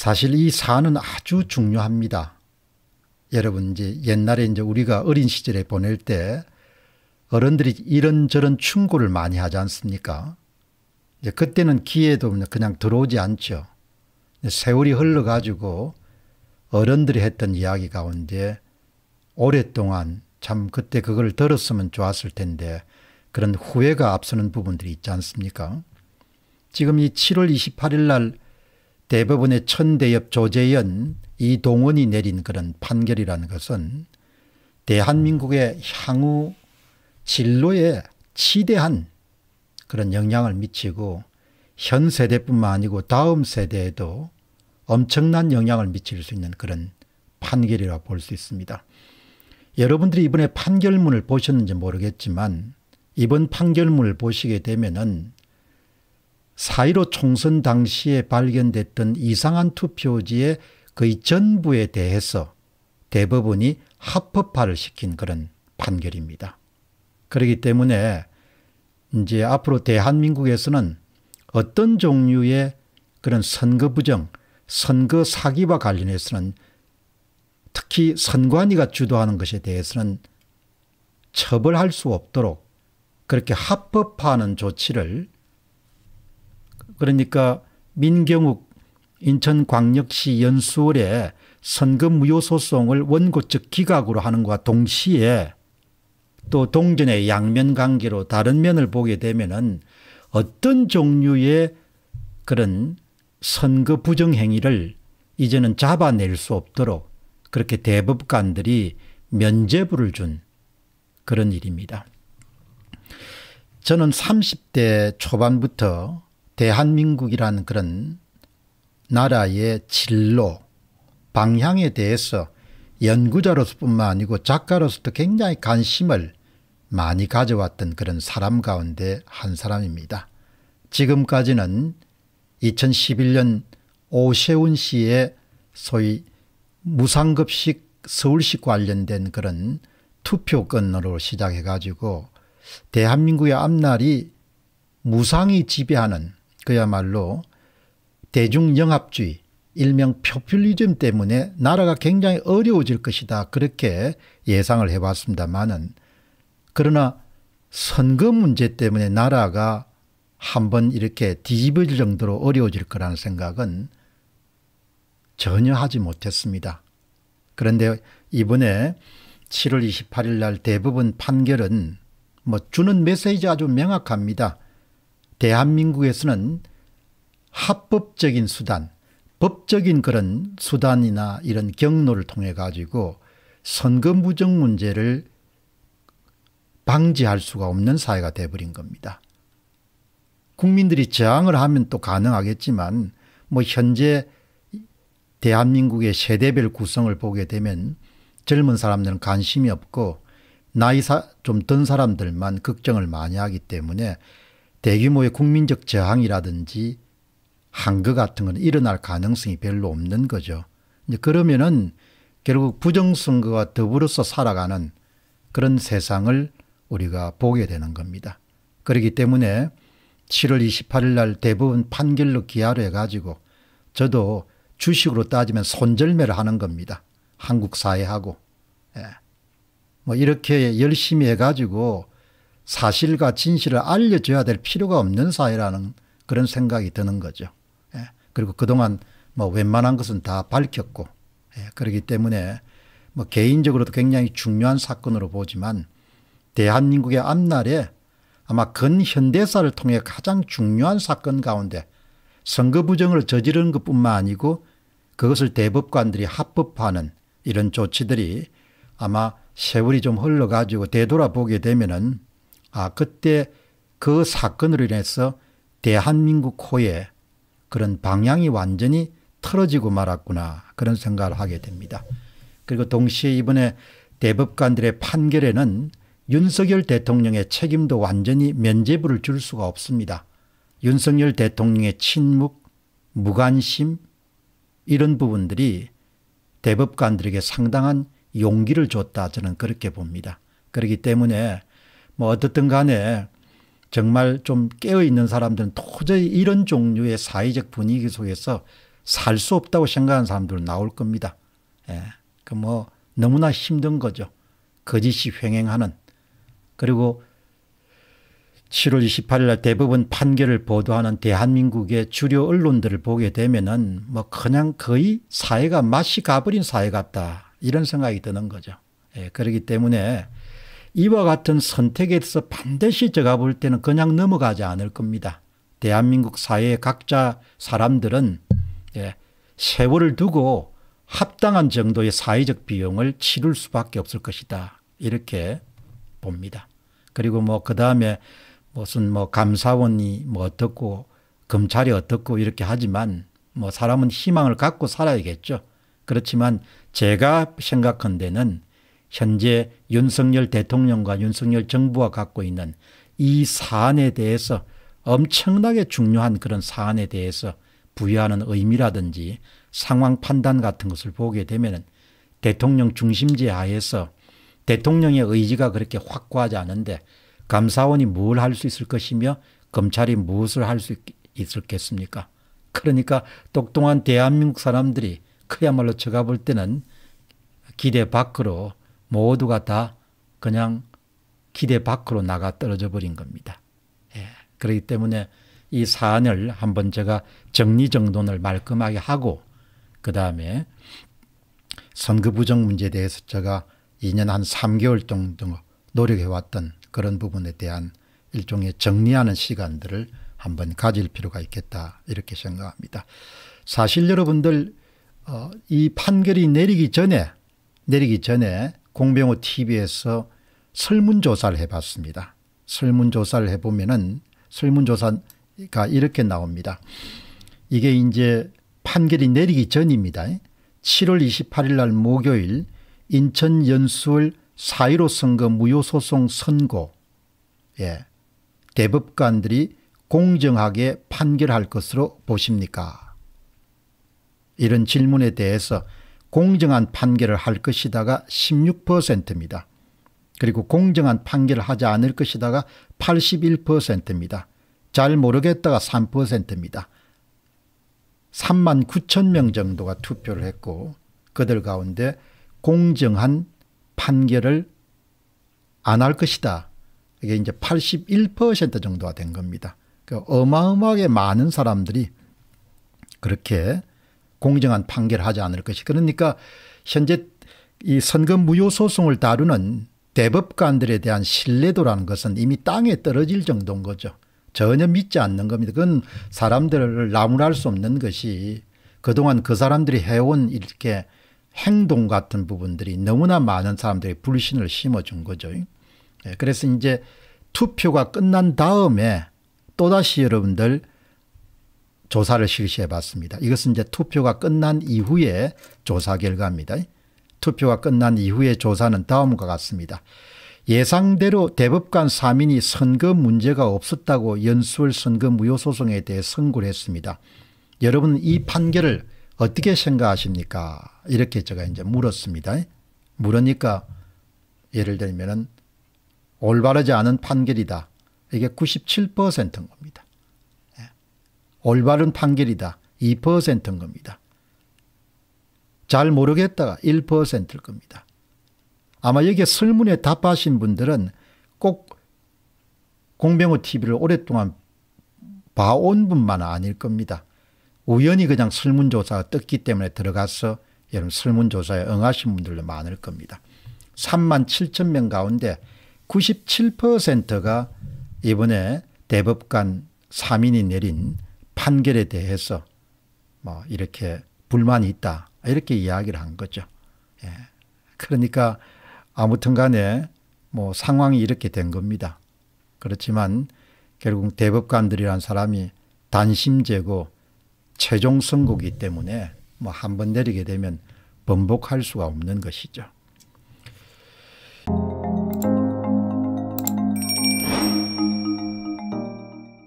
사실 이 사는 아주 중요합니다. 여러분 이제 옛날에 이제 우리가 어린 시절에 보낼 때 어른들이 이런저런 충고를 많이 하지 않습니까? 이제 그때는 기회도 그냥 들어오지 않죠. 세월이 흘러가지고 어른들이 했던 이야기 가운데 오랫동안 참 그때 그걸 들었으면 좋았을 텐데 그런 후회가 앞서는 부분들이 있지 않습니까? 지금 이 7월 28일 날 대법원의 천대엽 조재연 이동원이 내린 그런 판결이라는 것은 대한민국의 향후 진로에 지대한 그런 영향을 미치고 현 세대뿐만 아니고 다음 세대에도 엄청난 영향을 미칠 수 있는 그런 판결이라 볼 수 있습니다. 여러분들이 이번에 판결문을 보셨는지 모르겠지만 이번 판결문을 보시게 되면은 4.15 총선 당시에 발견됐던 이상한 투표지의 거의 전부에 대해서 대법원이 합법화를 시킨 그런 판결입니다. 그렇기 때문에 이제 앞으로 대한민국에서는 어떤 종류의 그런 선거 부정, 선거 사기와 관련해서는 특히 선관위가 주도하는 것에 대해서는 처벌할 수 없도록 그렇게 합법화하는 조치를 그러니까 민경욱 인천광역시 연수월에 선거 무효 소송을 원고 측 기각으로 하는 것과 동시에 또 동전의 양면 관계로 다른 면을 보게 되면은 어떤 종류의 그런 선거 부정 행위를 이제는 잡아낼 수 없도록 그렇게 대법관들이 면제부를 준 그런 일입니다. 저는 30대 초반부터 대한민국이라는 그런 나라의 진로 방향에 대해서 연구자로서뿐만 아니고 작가로서도 굉장히 관심을 많이 가져왔던 그런 사람 가운데 한 사람입니다. 지금까지는 2011년 오세훈 씨의 소위 무상급식 서울시 관련된 그런 투표권으로 시작해가지고 대한민국의 앞날이 무상이 지배하는 그야말로 대중영합주의 일명 표퓰리즘 때문에 나라가 굉장히 어려워질 것이다 그렇게 예상을 해봤습니다마는 그러나 선거 문제 때문에 나라가 한번 이렇게 뒤집어질 정도로 어려워질 거라는 생각은 전혀 하지 못했습니다. 그런데 이번에 7월 28일 날 대법원 판결은 뭐 주는 메시지 아주 명확합니다. 대한민국에서는 합법적인 수단, 법적인 그런 수단이나 이런 경로를 통해 가지고 선거 무정 문제를 방지할 수가 없는 사회가 돼버린 겁니다. 국민들이 저항을 하면 또 가능하겠지만 뭐 현재 대한민국의 세대별 구성을 보게 되면 젊은 사람들은 관심이 없고 나이 좀 든 사람들만 걱정을 많이 하기 때문에 대규모의 국민적 저항이라든지 한 거 같은 건 일어날 가능성이 별로 없는 거죠. 이제 그러면은 결국 부정선거와 더불어서 살아가는 그런 세상을 우리가 보게 되는 겁니다. 그렇기 때문에 7월 28일 날대부분 판결로 기하로 해가지고 저도 주식으로 따지면 손절매를 하는 겁니다. 한국 사회하고. 예. 뭐 이렇게 열심히 해가지고 사실과 진실을 알려줘야 될 필요가 없는 사회라는 그런 생각이 드는 거죠. 예. 그리고 그동안 뭐 웬만한 것은 다 밝혔고 예. 그렇기 때문에 뭐 개인적으로도 굉장히 중요한 사건으로 보지만 대한민국의 앞날에 아마 근현대사를 통해 가장 중요한 사건 가운데 선거 부정을 저지르 것뿐만 아니고 그것을 대법관들이 합법화하는 이런 조치들이 아마 세월이 좀 흘러가지고 되돌아보게 되면은 아, 그때 그 사건으로 인해서 대한민국 호의 그런 방향이 완전히 틀어지고 말았구나 그런 생각을 하게 됩니다. 그리고 동시에 이번에 대법관들의 판결에는 윤석열 대통령의 책임도 완전히 면제부를 줄 수가 없습니다. 윤석열 대통령의 침묵, 무관심 이런 부분들이 대법관들에게 상당한 용기를 줬다 저는 그렇게 봅니다. 그렇기 때문에 뭐 어떻든 간에 정말 좀 깨어있는 사람들은 도저히 이런 종류의 사회적 분위기 속에서 살 수 없다고 생각하는 사람들은 나올 겁니다. 예. 그뭐 너무나 힘든 거죠. 거짓이 횡행하는. 그리고 7월 28일 날 대법원 판결을 보도하는 대한민국의 주요 언론들을 보게 되면은 뭐 그냥 거의 사회가 맛이 가버린 사회 같다. 이런 생각이 드는 거죠. 예. 그렇기 때문에 이와 같은 선택에 대해서 반드시 제가 볼 때는 그냥 넘어가지 않을 겁니다. 대한민국 사회 의 각자 사람들은 예, 세월을 두고 합당한 정도의 사회적 비용을 치를 수밖에 없을 것이다. 이렇게 봅니다. 그리고 뭐그 다음에 무슨 뭐 감사원이 뭐 어떻고 검찰이 어떻고 이렇게 하지만 뭐 사람은 희망을 갖고 살아야겠죠. 그렇지만 제가 생각한 데는 현재 윤석열 대통령과 윤석열 정부가 갖고 있는 이 사안에 대해서 엄청나게 중요한 그런 사안에 대해서 부여하는 의미라든지 상황 판단 같은 것을 보게 되면 은 대통령 중심제 하에서 대통령의 의지가 그렇게 확고하지 않은데 감사원이 뭘 할 수 있을 것이며 검찰이 무엇을 할 수있겠습니까 그러니까 똑똑한 대한민국 사람들이 그야말로 제가 볼 때는 기대 밖으로 모두가 다 그냥 기대 밖으로 나가 떨어져 버린 겁니다. 예. 그렇기 때문에 이 사안을 한번 제가 정리정돈을 말끔하게 하고 그 다음에 선거 부정 문제에 대해서 제가 2년 한 3개월 정도 노력해왔던 그런 부분에 대한 일종의 정리하는 시간들을 한번 가질 필요가 있겠다 이렇게 생각합니다. 사실 여러분들 어, 이 판결이 내리기 전에 내리기 전에 공병호 TV에서 설문조사를 해봤습니다. 설문조사를 해보면은 설문조사가 이렇게 나옵니다. 이게 이제 판결이 내리기 전입니다. 7월 28일 날 목요일 인천 연수월 4.15 선거 무효소송 선고 예. 대법관들이 공정하게 판결할 것으로 보십니까? 이런 질문에 대해서 공정한 판결을 할 것이다가 16%입니다. 그리고 공정한 판결을 하지 않을 것이다가 81%입니다. 잘 모르겠다가 3%입니다. 3만 9천 명 정도가 투표를 했고 그들 가운데 공정한 판결을 안 할 것이다. 이게 이제 81% 정도가 된 겁니다. 그 어마어마하게 많은 사람들이 그렇게 공정한 판결을 하지 않을 것이 그러니까 현재 이 선거 무효 소송을 다루는 대법관들에 대한 신뢰도라는 것은 이미 땅에 떨어질 정도인 거죠. 전혀 믿지 않는 겁니다. 그건 사람들을 나무랄 수 없는 것이 그동안 그 사람들이 해온 이렇게 행동 같은 부분들이 너무나 많은 사람들의 불신을 심어준 거죠. 예, 그래서 이제 투표가 끝난 다음에 또다시 여러분들 조사를 실시해 봤습니다. 이것은 이제 투표가 끝난 이후의 조사 결과입니다. 투표가 끝난 이후의 조사는 다음과 같습니다. 예상대로 대법관 3인이 선거 문제가 없었다고 연수월 선거 무효 소송에 대해 선고를 했습니다. 여러분 이 판결을 어떻게 생각하십니까? 이렇게 제가 이제 물었습니다. 물으니까 예를 들면 올바르지 않은 판결이다. 이게 97%인 겁니다. 올바른 판결이다. 2%인 겁니다. 잘 모르겠다가 1%일 겁니다. 아마 여기에 설문에 답하신 분들은 꼭 공병호 TV를 오랫동안 봐온 분만 아닐 겁니다. 우연히 그냥 설문조사가 떴기 때문에 들어가서 여러분 설문조사에 응하신 분들도 많을 겁니다. 3만 7천 명 가운데 97%가 이번에 대법관 3인이 내린 판결에 대해서 뭐 이렇게 불만이 있다. 이렇게 이야기를 한 거죠. 예. 그러니까 아무튼 간에 뭐 상황이 이렇게 된 겁니다. 그렇지만 결국 대법관들이란 사람이 단심제고 최종 선고기 때문에 뭐 한 번 내리게 되면 번복할 수가 없는 것이죠.